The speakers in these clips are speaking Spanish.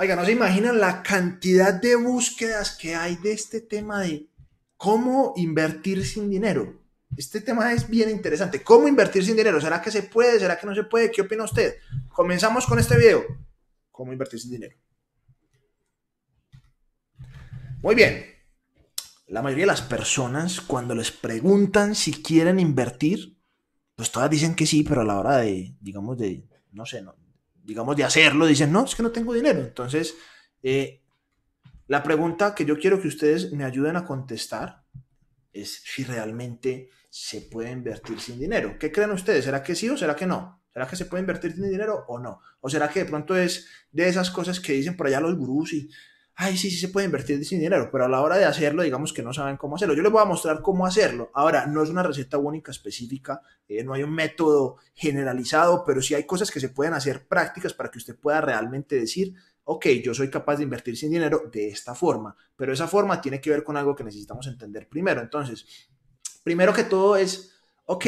Oiga, no se imaginan la cantidad de búsquedas que hay de este tema de cómo invertir sin dinero. Este tema es bien interesante. ¿Cómo invertir sin dinero? ¿Será que se puede? ¿Será que no se puede? ¿Qué opina usted? Comenzamos con este video. ¿Cómo invertir sin dinero? Muy bien. La mayoría de las personas cuando les preguntan si quieren invertir, pues todas dicen que sí, pero a la hora de, digamos, de, no sé, no, digamos, de hacerlo, dicen, no, es que no tengo dinero. Entonces, eh, la pregunta que yo quiero que ustedes me ayuden a contestar es si realmente se puede invertir sin dinero. ¿Qué creen ustedes? ¿Será que sí o será que no? ¿Será que se puede invertir sin dinero o no? ¿O será que de pronto es de esas cosas que dicen por allá los gurús y ay, sí, sí se puede invertir sin dinero, pero a la hora de hacerlo, digamos que no saben cómo hacerlo. Yo les voy a mostrar cómo hacerlo. Ahora, no es una receta única específica, eh, no hay un método generalizado, pero sí hay cosas que se pueden hacer prácticas para que usted pueda realmente decir, ok, yo soy capaz de invertir sin dinero de esta forma, pero esa forma tiene que ver con algo que necesitamos entender primero. Entonces, primero que todo es, ok,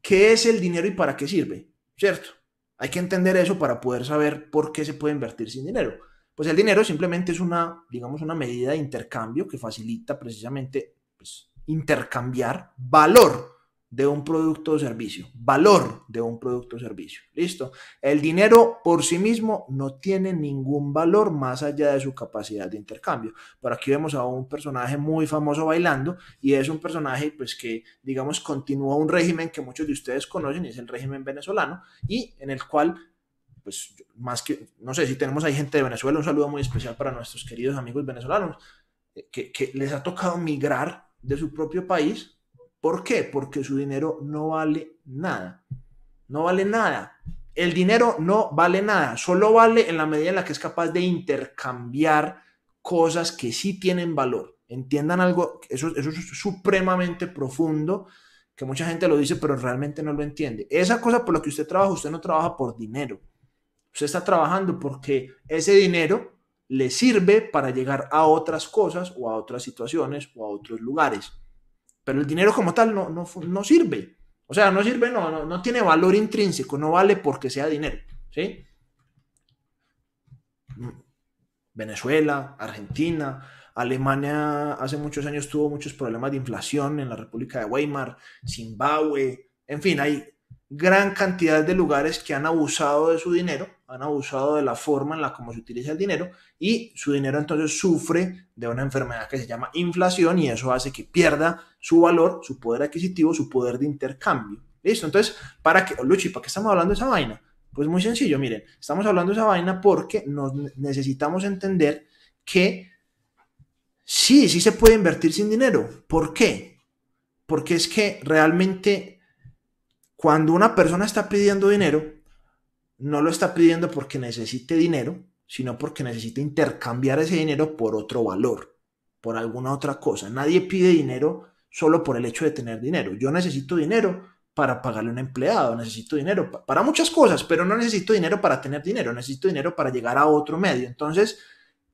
¿qué es el dinero y para qué sirve? ¿Cierto? Hay que entender eso para poder saber por qué se puede invertir sin dinero pues el dinero simplemente es una, digamos, una medida de intercambio que facilita precisamente pues, intercambiar valor de un producto o servicio, valor de un producto o servicio. Listo. El dinero por sí mismo no tiene ningún valor más allá de su capacidad de intercambio. Por aquí vemos a un personaje muy famoso bailando y es un personaje pues que digamos continúa un régimen que muchos de ustedes conocen, y es el régimen venezolano y en el cual pues más que, no sé, si tenemos ahí gente de Venezuela, un saludo muy especial para nuestros queridos amigos venezolanos, eh, que, les ha tocado migrar de su propio país. ¿Por qué? Porque su dinero no vale nada. No vale nada. El dinero no vale nada, solo vale en la medida en la que es capaz de intercambiar cosas que sí tienen valor. Entiendan algo, eso, eso es supremamente profundo, que mucha gente lo dice, pero realmente no lo entiende. Esa cosa por la que usted trabaja, usted no trabaja por dinero, Usted está trabajando porque ese dinero le sirve para llegar a otras cosas o a otras situaciones o a otros lugares. Pero el dinero como tal no, sirve. O sea, no sirve, no, no, tiene valor intrínseco, no vale porque sea dinero. Venezuela, Argentina, Alemania hace muchos años tuvo muchos problemas de inflación en la República de Weimar, Zimbabue, en fin, hay gran cantidad de lugares que han abusado de su dinero, han abusado de la forma en la como se utiliza el dinero y su dinero entonces sufre de una enfermedad que se llama inflación y eso hace que pierda su valor, su poder adquisitivo, su poder de intercambio. ¿Listo? Entonces, ¿para qué? Oh, Luchi, ¿para qué estamos hablando de esa vaina? Pues muy sencillo, miren, estamos hablando de esa vaina porque nos necesitamos entender que sí, sí se puede invertir sin dinero. ¿Por qué? Porque es que realmente cuando una persona está pidiendo dinero, no lo está pidiendo porque necesite dinero, sino porque necesita intercambiar ese dinero por otro valor, por alguna otra cosa. Nadie pide dinero solo por el hecho de tener dinero. Yo necesito dinero para pagarle a un empleado, necesito dinero para muchas cosas, pero no necesito dinero para tener dinero, necesito dinero para llegar a otro medio. Entonces,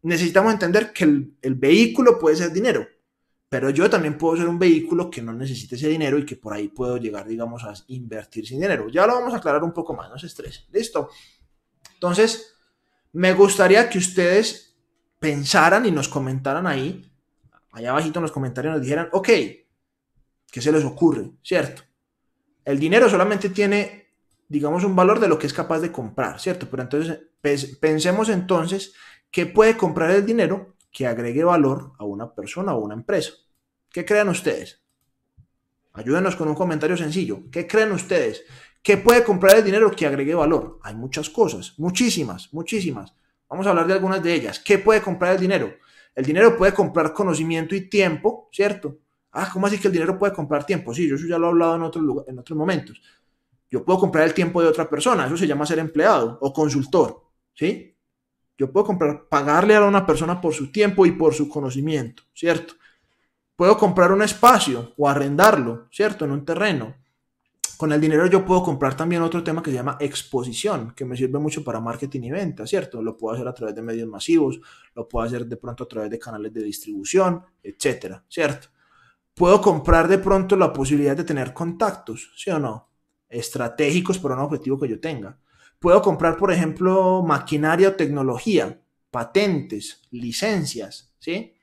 necesitamos entender que el vehículo puede ser dinero, pero yo también puedo ser un vehículo que no necesite ese dinero y que por ahí puedo llegar, digamos, a invertir sin dinero. Ya lo vamos a aclarar un poco más, no se estresen. Listo. Entonces, me gustaría que ustedes pensaran y nos comentaran ahí, allá abajito en los comentarios nos dijeran, ok, ¿qué se les ocurre? ¿Cierto? El dinero solamente tiene, digamos, un valor de lo que es capaz de comprar, ¿cierto? Pero entonces, pensemos entonces qué puede comprar el dinero que agregue valor a una persona o una empresa. ¿Qué creen ustedes? Ayúdenos con un comentario sencillo. ¿Qué creen ustedes? ¿Qué puede comprar el dinero que agregue valor? Hay muchas cosas, muchísimas, muchísimas. Vamos a hablar de algunas de ellas. ¿Qué puede comprar el dinero? El dinero puede comprar conocimiento y tiempo, ¿cierto? Ah, ¿cómo así que el dinero puede comprar tiempo? Sí, yo eso ya lo he hablado en, otro lugar, en otros momentos. Yo puedo comprar el tiempo de otra persona, eso se llama ser empleado o consultor, ¿sí? Yo puedo comprar, pagarle a una persona por su tiempo y por su conocimiento, ¿cierto? Puedo comprar un espacio o arrendarlo, ¿cierto? En un terreno. Con el dinero yo puedo comprar también otro tema que se llama exposición, que me sirve mucho para marketing y venta, ¿cierto? Lo puedo hacer a través de medios masivos, lo puedo hacer de pronto a través de canales de distribución, etcétera, ¿cierto? Puedo comprar de pronto la posibilidad de tener contactos, ¿sí o no? Estratégicos para un objetivo que yo tenga Puedo comprar, por ejemplo, maquinaria o tecnología, patentes, licencias, ¿sí?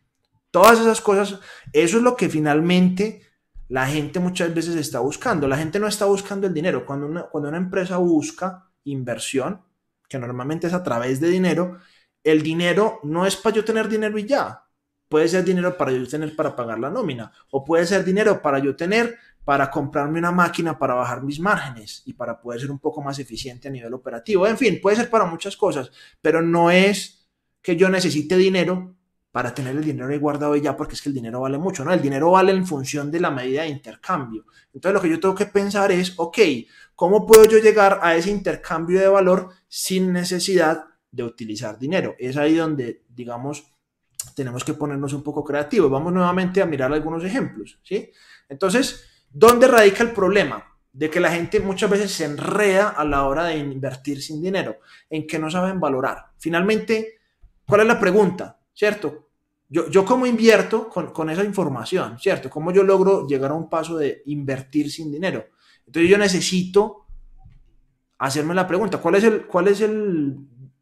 Todas esas cosas, eso es lo que finalmente la gente muchas veces está buscando. La gente no está buscando el dinero. Cuando una, cuando una empresa busca inversión, que normalmente es a través de dinero, el dinero no es para yo tener dinero y ya. Puede ser dinero para yo tener para pagar la nómina, o puede ser dinero para yo tener para comprarme una máquina para bajar mis márgenes y para poder ser un poco más eficiente a nivel operativo. En fin, puede ser para muchas cosas, pero no es que yo necesite dinero para tener el dinero ahí guardado ya, porque es que el dinero vale mucho, ¿no? El dinero vale en función de la medida de intercambio. Entonces lo que yo tengo que pensar es, ok, ¿cómo puedo yo llegar a ese intercambio de valor sin necesidad de utilizar dinero? Es ahí donde, digamos, tenemos que ponernos un poco creativos. Vamos nuevamente a mirar algunos ejemplos, ¿sí? Entonces, ¿Dónde radica el problema? De que la gente muchas veces se enreda a la hora de invertir sin dinero, en que no saben valorar. Finalmente, ¿cuál es la pregunta? ¿Cierto? Yo, cómo invierto con, esa información, ¿cierto? ¿Cómo yo logro llegar a un paso de invertir sin dinero? Entonces yo necesito hacerme la pregunta, ¿cuál es el, cuál es el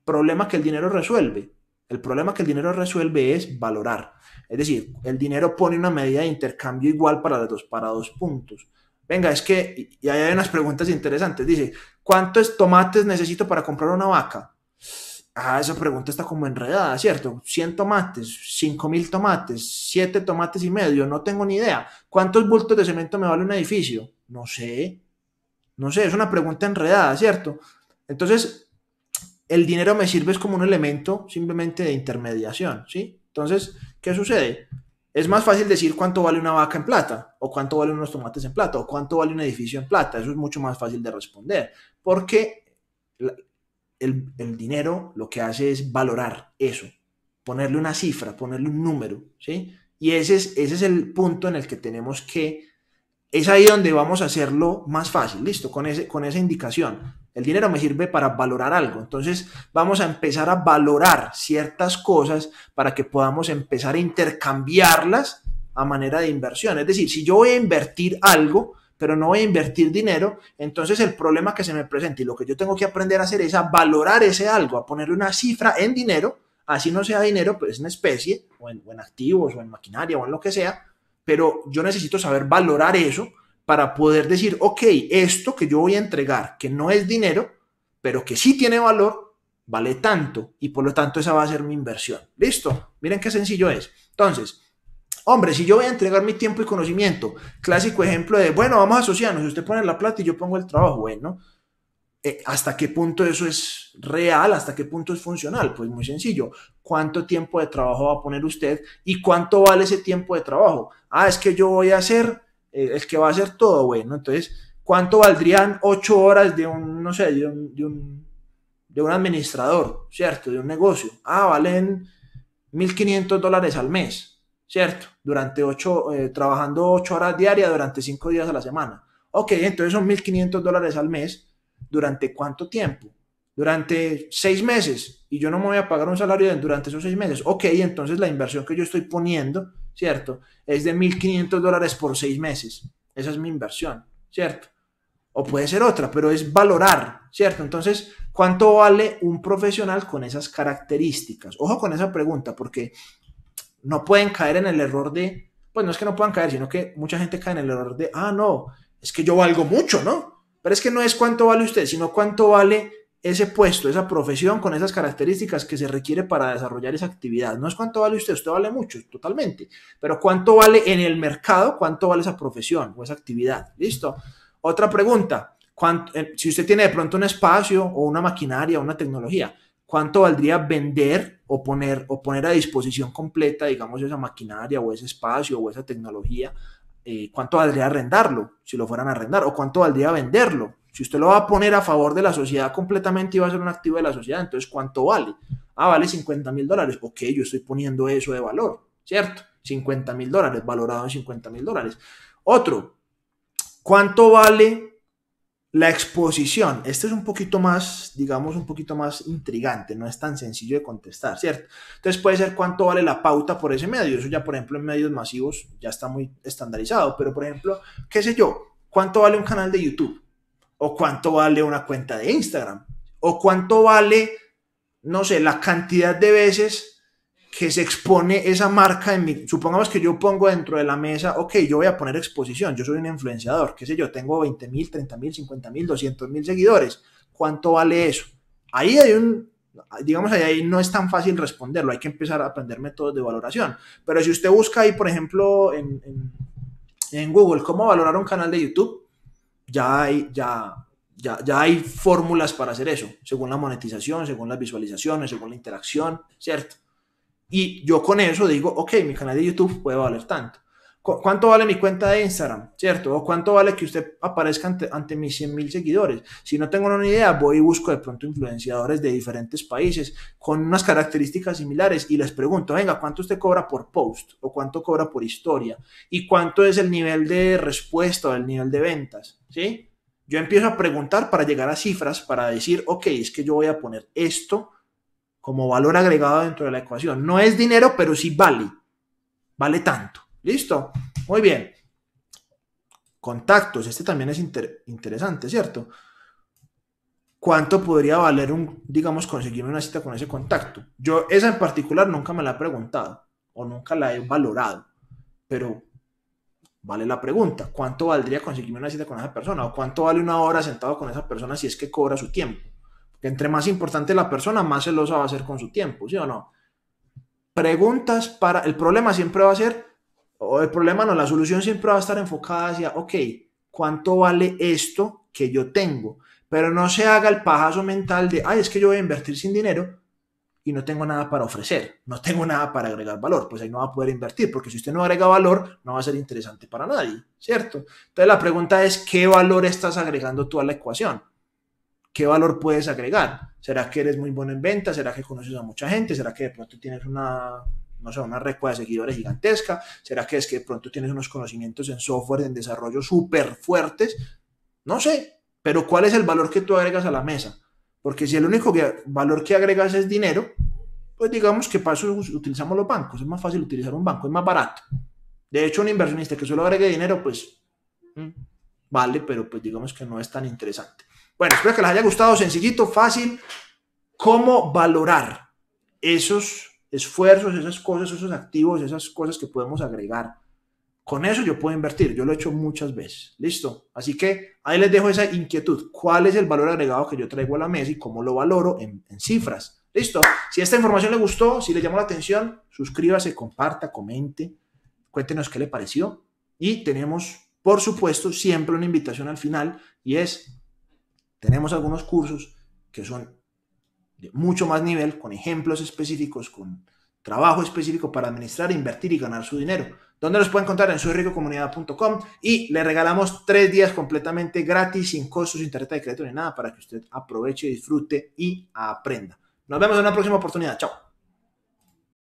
problema que el dinero resuelve? El problema que el dinero resuelve es valorar. Es decir, el dinero pone una medida de intercambio igual para, los dos, para dos puntos. Venga, es que, y ahí hay unas preguntas interesantes. Dice, ¿cuántos tomates necesito para comprar una vaca? Ah, esa pregunta está como enredada, ¿cierto? 100 tomates, 5000 tomates, 7 tomates y medio, no tengo ni idea. ¿Cuántos bultos de cemento me vale un edificio? No sé. No sé, es una pregunta enredada, ¿cierto? Entonces, el dinero me sirve es como un elemento simplemente de intermediación, ¿sí? Entonces, ¿qué sucede? Es más fácil decir cuánto vale una vaca en plata, o cuánto valen unos tomates en plata, o cuánto vale un edificio en plata. Eso es mucho más fácil de responder, porque el, dinero lo que hace es valorar eso, ponerle una cifra, ponerle un número, ¿sí? Y ese es, ese es el punto en el que tenemos que, es ahí donde vamos a hacerlo más fácil, listo, con, ese, con esa indicación. El dinero me sirve para valorar algo. Entonces vamos a empezar a valorar ciertas cosas para que podamos empezar a intercambiarlas a manera de inversión. Es decir, si yo voy a invertir algo, pero no voy a invertir dinero, entonces el problema que se me presenta y lo que yo tengo que aprender a hacer es a valorar ese algo, a ponerle una cifra en dinero, así no sea dinero, pero pues es una especie, o o en activos, o en maquinaria, o en lo que sea, pero yo necesito saber valorar eso para poder decir, ok, esto que yo voy a entregar, que no es dinero, pero que sí tiene valor, vale tanto y por lo tanto esa va a ser mi inversión. Listo, miren qué sencillo es. Entonces, hombre, si yo voy a entregar mi tiempo y conocimiento, clásico ejemplo de, bueno, vamos a asociarnos, usted pone la plata y yo pongo el trabajo, bueno, eh, ¿hasta qué punto eso es real? ¿Hasta qué punto es funcional? Pues muy sencillo. ¿Cuánto tiempo de trabajo va a poner usted y cuánto vale ese tiempo de trabajo? Ah, es que yo voy a hacer el eh, que va a hacer todo, bueno. Entonces, ¿cuánto valdrían ocho horas de un, no sé, de un, de un, administrador, ¿cierto? De un negocio. Ah, valen 1.500 dólares al mes, ¿cierto? Durante ocho, eh, trabajando ocho horas diarias durante cinco días a la semana. Ok, entonces son 1.500 dólares al mes. ¿Durante cuánto tiempo? Durante seis meses. Y yo no me voy a pagar un salario durante esos seis meses. Ok, entonces la inversión que yo estoy poniendo ¿cierto? Es de 1.500 dólares por seis meses. Esa es mi inversión, ¿cierto? O puede ser otra, pero es valorar, ¿cierto? Entonces, ¿cuánto vale un profesional con esas características? Ojo con esa pregunta, porque no pueden caer en el error de, pues no es que no puedan caer, sino que mucha gente cae en el error de, ah, no, es que yo valgo mucho, ¿no? Pero es que no es cuánto vale usted, sino cuánto vale ese puesto, esa profesión con esas características que se requiere para desarrollar esa actividad. No es cuánto vale usted, usted vale mucho, totalmente, pero cuánto vale en el mercado, cuánto vale esa profesión o esa actividad. ¿Listo? Otra pregunta, eh, si usted tiene de pronto un espacio o una maquinaria, o una tecnología, ¿cuánto valdría vender o poner, o poner a disposición completa, digamos, esa maquinaria o ese espacio o esa tecnología? Eh, ¿Cuánto valdría arrendarlo si lo fueran a arrendar? ¿O cuánto valdría venderlo si usted lo va a poner a favor de la sociedad completamente y va a ser un activo de la sociedad, entonces ¿cuánto vale? Ah, vale 50 mil dólares. Ok, yo estoy poniendo eso de valor, ¿cierto? 50 mil dólares, valorado en 50 mil dólares. Otro, ¿cuánto vale la exposición? Este es un poquito más, digamos, un poquito más intrigante, no es tan sencillo de contestar, ¿cierto? Entonces puede ser cuánto vale la pauta por ese medio. Eso ya, por ejemplo, en medios masivos ya está muy estandarizado, pero por ejemplo, qué sé yo, ¿cuánto vale un canal de YouTube? o cuánto vale una cuenta de Instagram, o cuánto vale, no sé, la cantidad de veces que se expone esa marca en mi, supongamos que yo pongo dentro de la mesa, ok, yo voy a poner exposición, yo soy un influenciador, qué sé yo, tengo 20 mil, 30 mil, 50 mil, 200 mil seguidores, ¿cuánto vale eso? Ahí hay un, digamos, ahí no es tan fácil responderlo, hay que empezar a aprender métodos de valoración, pero si usted busca ahí, por ejemplo, en, en Google, cómo valorar un canal de YouTube, ya hay, ya, ya, hay fórmulas para hacer eso, según la monetización, según las visualizaciones, según la interacción, ¿cierto? Y yo con eso digo, ok, mi canal de YouTube puede valer tanto. ¿Cuánto vale mi cuenta de Instagram? ¿Cierto? ¿O cuánto vale que usted aparezca ante, mis 100 mil seguidores? Si no tengo una idea, voy y busco de pronto influenciadores de diferentes países con unas características similares y les pregunto, venga, ¿cuánto usted cobra por post? ¿O cuánto cobra por historia? ¿Y cuánto es el nivel de respuesta o el nivel de ventas? ¿Sí? Yo empiezo a preguntar para llegar a cifras, para decir, ok, es que yo voy a poner esto como valor agregado dentro de la ecuación. No es dinero, pero sí vale. Vale tanto. Listo. Muy bien. Contactos. Este también es interesante, ¿cierto? ¿Cuánto podría valer un, digamos, conseguirme una cita con ese contacto? Yo esa en particular nunca me la he preguntado o nunca la he valorado, pero vale la pregunta. ¿Cuánto valdría conseguirme una cita con esa persona? ¿O cuánto vale una hora sentado con esa persona si es que cobra su tiempo? Porque entre más importante la persona, más celosa va a ser con su tiempo, ¿sí o no? Preguntas para... El problema siempre va a ser o el problema no, la solución siempre va a estar enfocada hacia, ok, ¿cuánto vale esto que yo tengo? Pero no se haga el pajazo mental de, ay, es que yo voy a invertir sin dinero y no tengo nada para ofrecer, no tengo nada para agregar valor, pues ahí no va a poder invertir, porque si usted no agrega valor, no va a ser interesante para nadie, ¿cierto? Entonces la pregunta es, ¿qué valor estás agregando tú a la ecuación? ¿Qué valor puedes agregar? ¿Será que eres muy bueno en venta? ¿Será que conoces a mucha gente? ¿Será que de pronto tienes una no sé, una recua de seguidores gigantesca? ¿Será que es que de pronto tienes unos conocimientos en software, en desarrollo súper fuertes? No sé, pero ¿cuál es el valor que tú agregas a la mesa? Porque si el único valor que agregas es dinero, pues digamos que para eso utilizamos los bancos, es más fácil utilizar un banco, es más barato. De hecho, un inversionista que solo agregue dinero, pues mm, vale, pero pues digamos que no es tan interesante. Bueno, espero que les haya gustado, sencillito, fácil, cómo valorar esos esfuerzos, esas cosas, esos activos, esas cosas que podemos agregar. Con eso yo puedo invertir, yo lo he hecho muchas veces, listo. Así que ahí les dejo esa inquietud, ¿cuál es el valor agregado que yo traigo a la mesa y cómo lo valoro en, cifras? Listo, si esta información le gustó, si le llamó la atención, suscríbase, comparta, comente, cuéntenos qué le pareció y tenemos, por supuesto, siempre una invitación al final y es, tenemos algunos cursos que son de mucho más nivel, con ejemplos específicos, con trabajo específico para administrar, invertir y ganar su dinero. Donde los pueden encontrar en puntocom y le regalamos tres días completamente gratis, sin costos, sin tarjeta de crédito ni nada, para que usted aproveche, disfrute y aprenda. Nos vemos en una próxima oportunidad. Chao.